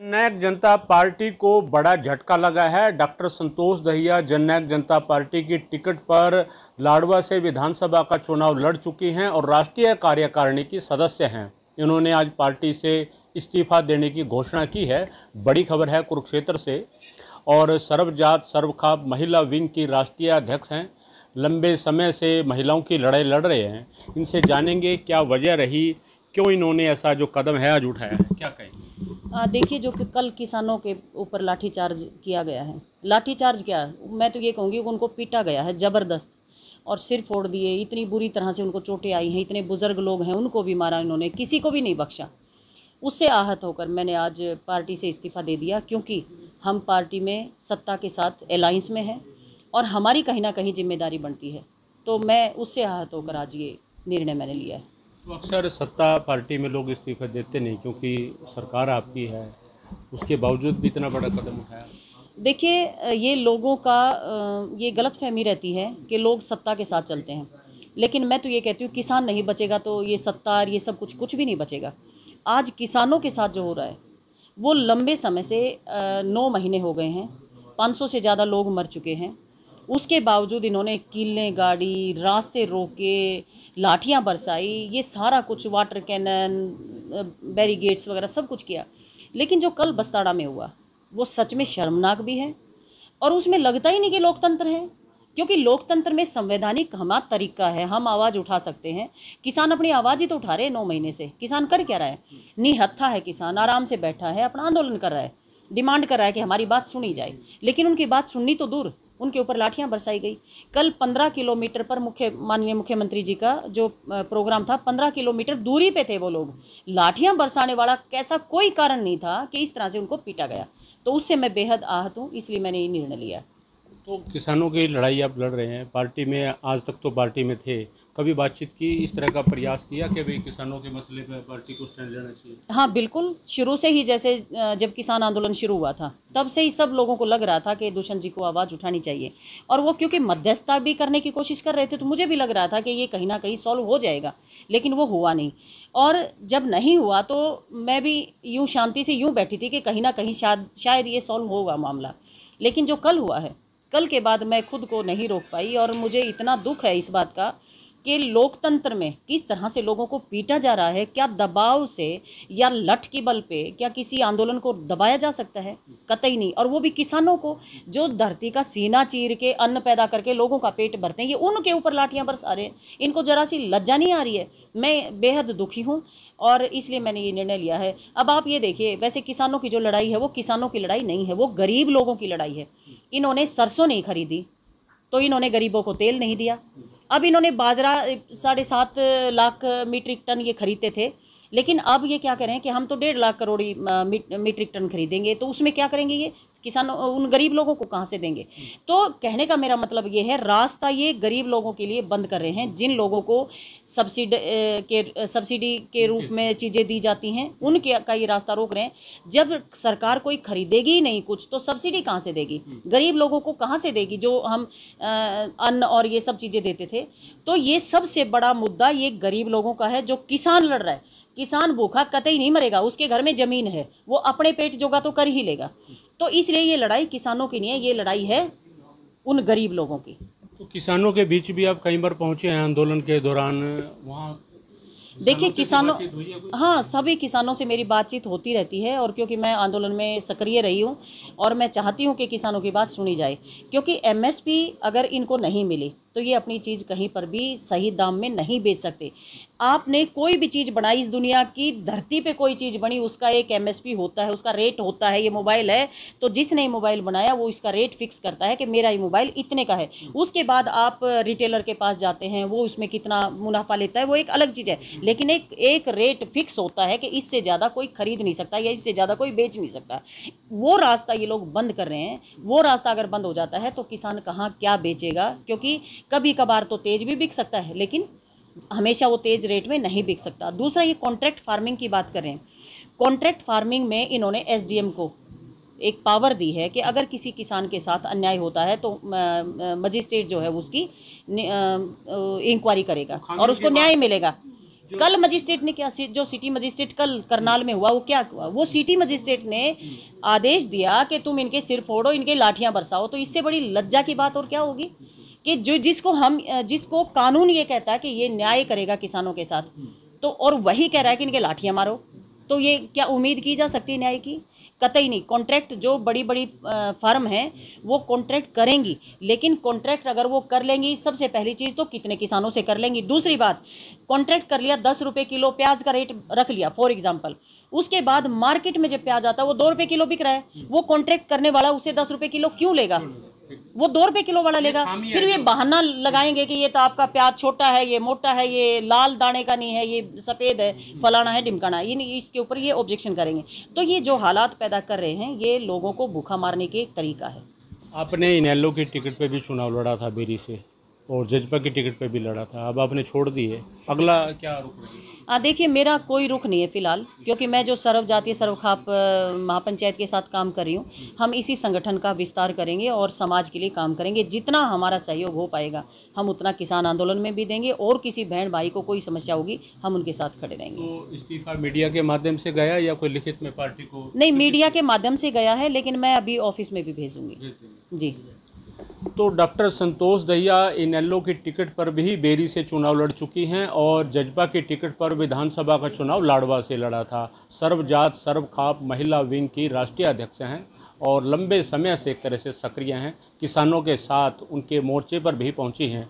जननायक जनता पार्टी को बड़ा झटका लगा है डॉक्टर संतोष दहिया जननायक जनता पार्टी की टिकट पर लाडवा से विधानसभा का चुनाव लड़ चुकी हैं और राष्ट्रीय कार्यकारिणी की सदस्य हैं इन्होंने आज पार्टी से इस्तीफा देने की घोषणा की है बड़ी खबर है कुरुक्षेत्र से और सर्वजात सर्वखाप महिला विंग की राष्ट्रीय अध्यक्ष हैं लंबे समय से महिलाओं की लड़ाई लड़ रहे हैं इनसे जानेंगे क्या वजह रही क्यों इन्होंने ऐसा जो कदम है आज उठाया क्या कहें देखिए जो कि कल किसानों के ऊपर लाठीचार्ज किया गया है लाठीचार्ज क्या मैं तो ये कहूँगी उनको पीटा गया है ज़बरदस्त और सिर फोड़ दिए इतनी बुरी तरह से उनको चोटें आई हैं इतने बुज़ुर्ग लोग हैं उनको भी मारा इन्होंने किसी को भी नहीं बख्शा उससे आहत होकर मैंने आज पार्टी से इस्तीफ़ा दे दिया क्योंकि हम पार्टी में सत्ता के साथ अलाइंस में हैं और हमारी कहीं ना कहीं जिम्मेदारी बनती है तो मैं उससे आहत होकर आज ये निर्णय मैंने लिया है तो अक्सर सत्ता पार्टी में लोग इस्तीफा देते नहीं क्योंकि सरकार आपकी है उसके बावजूद भी इतना बड़ा कदम उठाया देखिए ये लोगों का ये गलत फहमी रहती है कि लोग सत्ता के साथ चलते हैं लेकिन मैं तो ये कहती हूँ किसान नहीं बचेगा तो ये सत्ता ये सब कुछ कुछ भी नहीं बचेगा आज किसानों के साथ जो हो रहा है वो लंबे समय से नौ महीने हो गए हैं 500 से ज़्यादा लोग मर चुके हैं उसके बावजूद इन्होंने कीलें गाड़ी रास्ते रोके लाठियाँ बरसाई ये सारा कुछ वाटर कैनन बैरीगेट्स वगैरह सब कुछ किया लेकिन जो कल बस्ताड़ा में हुआ वो सच में शर्मनाक भी है और उसमें लगता ही नहीं कि लोकतंत्र है क्योंकि लोकतंत्र में संवैधानिक हमारा तरीका है हम आवाज़ उठा सकते हैं किसान अपनी आवाज़ ही तो उठा रहे हैं नौ महीने से किसान कर क्या रहा है निहत्था है किसान आराम से बैठा है अपना आंदोलन कर रहा है डिमांड कर रहा है कि हमारी बात सुनी जाए लेकिन उनकी बात सुननी तो दूर उनके ऊपर लाठियाँ बरसाई गई कल पंद्रह किलोमीटर पर मुख्य माननीय मुख्यमंत्री जी का जो प्रोग्राम था पंद्रह किलोमीटर दूरी पे थे वो लोग लाठियाँ बरसाने वाला कैसा कोई कारण नहीं था कि इस तरह से उनको पीटा गया तो उससे मैं बेहद आहत हूँ इसलिए मैंने ये निर्णय लिया तो किसानों की लड़ाई आप लड़ रहे हैं पार्टी में आज तक तो पार्टी में थे कभी बातचीत की इस तरह का प्रयास किया कि भाई किसानों के मसले पर पार्टी को स्टैंड लेना चाहिए हाँ बिल्कुल शुरू से ही जैसे जब किसान आंदोलन शुरू हुआ था तब से ही सब लोगों को लग रहा था कि दूषण जी को आवाज़ उठानी चाहिए और वो क्योंकि मध्यस्थता भी करने की कोशिश कर रहे थे तो मुझे भी लग रहा था कि ये कहीं ना कहीं सॉल्व हो जाएगा लेकिन वो हुआ नहीं और जब नहीं हुआ तो मैं भी यूँ शांति से यूँ बैठी थी कि कहीं ना कहीं शायद शायद ये सॉल्व होगा मामला लेकिन जो कल हुआ है कल के बाद मैं खुद को नहीं रोक पाई और मुझे इतना दुख है इस बात का कि लोकतंत्र में किस तरह से लोगों को पीटा जा रहा है क्या दबाव से या लठ के बल पे क्या किसी आंदोलन को दबाया जा सकता है कतई नहीं और वो भी किसानों को जो धरती का सीना चीर के अन्न पैदा करके लोगों का पेट भरते हैं ये उनके ऊपर लाठियाँ बरसा रहे हैं इनको जरा सी लज्जा नहीं आ रही है मैं बेहद दुखी हूँ और इसलिए मैंने ये निर्णय लिया है अब आप ये देखिए वैसे किसानों की जो लड़ाई है वो किसानों की लड़ाई नहीं है वो गरीब लोगों की लड़ाई है इन्होंने सरसों नहीं खरीदी तो इन्होंने गरीबों को तेल नहीं दिया अब इन्होंने बाजरा साढ़े सात लाख मीट्रिक टन ये खरीदते थे लेकिन अब ये क्या कह रहे हैं कि हम तो डेढ़ लाख करोड़ मीट्रिक टन खरीदेंगे तो उसमें क्या करेंगे ये किसान उन गरीब लोगों को कहाँ से देंगे तो कहने का मेरा मतलब ये है रास्ता ये गरीब लोगों के लिए बंद कर रहे हैं जिन लोगों को सब्सिडी के सब्सिडी के रूप में चीज़ें दी जाती हैं उनके का ये रास्ता रोक रहे हैं जब सरकार कोई खरीदेगी ही नहीं कुछ तो सब्सिडी कहाँ से देगी गरीब लोगों को कहाँ से देगी जो हम अन्न और ये सब चीज़ें देते थे तो ये सबसे बड़ा मुद्दा ये गरीब लोगों का है जो किसान लड़ रहा है किसान भूखा कतई नहीं मरेगा उसके घर में ज़मीन है वो अपने पेट जोगा तो कर ही लेगा तो इसलिए ये लड़ाई किसानों की नहीं है ये लड़ाई है उन गरीब लोगों की तो किसानों के बीच भी आप कई बार पहुंचे हैं आंदोलन के दौरान वहाँ देखिए किसानों हाँ सभी किसानों से मेरी बातचीत होती रहती है और क्योंकि मैं आंदोलन में सक्रिय रही हूँ और मैं चाहती हूँ कि किसानों की बात सुनी जाए क्योंकि एमएसपी अगर इनको नहीं मिली तो ये अपनी चीज़ कहीं पर भी सही दाम में नहीं बेच सकते आपने कोई भी चीज़ बनाई इस दुनिया की धरती पे कोई चीज़ बनी उसका एक एम होता है उसका रेट होता है ये मोबाइल है तो जिसने मोबाइल बनाया वो इसका रेट फिक्स करता है कि मेरा ये मोबाइल इतने का है उसके बाद आप रिटेलर के पास जाते हैं वो उसमें कितना मुनाफा लेता है वो एक अलग चीज़ है लेकिन एक एक रेट फिक्स होता है कि इससे ज़्यादा कोई खरीद नहीं सकता या इससे ज़्यादा कोई बेच नहीं सकता वो रास्ता ये लोग बंद कर रहे हैं वो रास्ता अगर बंद हो जाता है तो किसान कहाँ क्या बेचेगा क्योंकि कभी कभार तो तेज भी बिक सकता है लेकिन हमेशा वो तेज रेट में नहीं बिक सकता दूसरा ये कॉन्ट्रैक्ट फार्मिंग की बात करें कॉन्ट्रैक्ट फार्मिंग में इन्होंने एस को एक पावर दी है कि अगर किसी किसान के साथ अन्याय होता है तो मजिस्ट्रेट जो है उसकी इंक्वायरी करेगा और उसको न्याय मिलेगा कल मजिस्ट्रेट ने क्या जो सिटी मजिस्ट्रेट कल करनाल में हुआ वो क्या हुआ वो सिटी मजिस्ट्रेट ने आदेश दिया कि तुम इनके सिर फोड़ो इनके लाठियां बरसाओ तो इससे बड़ी लज्जा की बात और क्या होगी कि जो जिसको हम जिसको कानून ये कहता है कि ये न्याय करेगा किसानों के साथ तो और वही कह रहा है कि इनके लाठियाँ मारो तो ये क्या उम्मीद की जा सकती है न्याय की कतई नहीं कॉन्ट्रैक्ट जो बड़ी बड़ी फर्म हैं वो कॉन्ट्रैक्ट करेंगी लेकिन कॉन्ट्रैक्ट अगर वो कर लेंगी सबसे पहली चीज़ तो कितने किसानों से कर लेंगी दूसरी बात कॉन्ट्रैक्ट कर लिया दस रुपये किलो प्याज का रेट रख लिया फॉर एग्जाम्पल उसके बाद मार्केट में जब प्याज आता है वो दो रुपये किलो बिक रहा है वो कॉन्ट्रैक्ट करने वाला उसे दस रुपये किलो क्यों लेगा वो दो रुपए किलो वाला लेगा फिर ये बहाना लगाएंगे कि ये तो आपका प्याज छोटा है ये मोटा है ये लाल दाने का नहीं है ये सफ़ेद है हम्म। फलाना है ढिमकाना ये इसके ऊपर ये ऑब्जेक्शन करेंगे तो ये जो हालात पैदा कर रहे हैं ये लोगों को भूखा मारने के तरीका है आपने इनैलो की टिकट पे भी चुनाव लड़ा था बेरी से और जजपा की टिकट पे भी लड़ा था अब आपने छोड़ दिए अगला क्या रुख देखिए मेरा कोई रुख नहीं है फिलहाल क्योंकि मैं जो सर्व जातीय सर्व खाप महापंचायत के साथ काम कर रही हूँ हम इसी संगठन का विस्तार करेंगे और समाज के लिए काम करेंगे जितना हमारा सहयोग हो पाएगा हम उतना किसान आंदोलन में भी देंगे और किसी बहन भाई को कोई समस्या होगी हम उनके साथ खड़े रहेंगे तो इस्तीफा मीडिया के माध्यम से गया या कोई लिखित में पार्टी को नहीं मीडिया के माध्यम से गया है लेकिन मैं अभी ऑफिस में भी भेजूंगी जी तो डॉक्टर संतोष दहिया इनैलो की टिकट पर भी बेरी से चुनाव लड़ चुकी हैं और जजपा की टिकट पर विधानसभा का चुनाव लाडवा से लड़ा था सर्वजात सर्वखाप महिला विंग की राष्ट्रीय अध्यक्ष हैं और लंबे समय से एक तरह से सक्रिय हैं किसानों के साथ उनके मोर्चे पर भी पहुंची हैं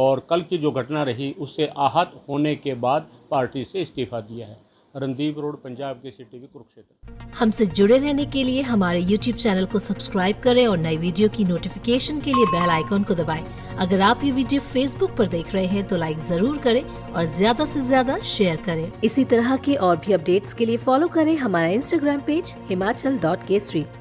और कल की जो घटना रही उससे आहत होने के बाद पार्टी से इस्तीफा दिया है रणदीप रोड पंजाब के सिटी कुरुक्षेत्र हमसे जुड़े रहने के लिए हमारे यूट्यूब चैनल को सब्सक्राइब करें और नई वीडियो की नोटिफिकेशन के लिए बेल आइकॉन को दबाएं। अगर आप ये वीडियो फेसबुक पर देख रहे हैं तो लाइक जरूर करें और ज्यादा से ज्यादा शेयर करें इसी तरह के और भी अपडेट्स के लिए फॉलो करें हमारा Instagram page Himachal dot K street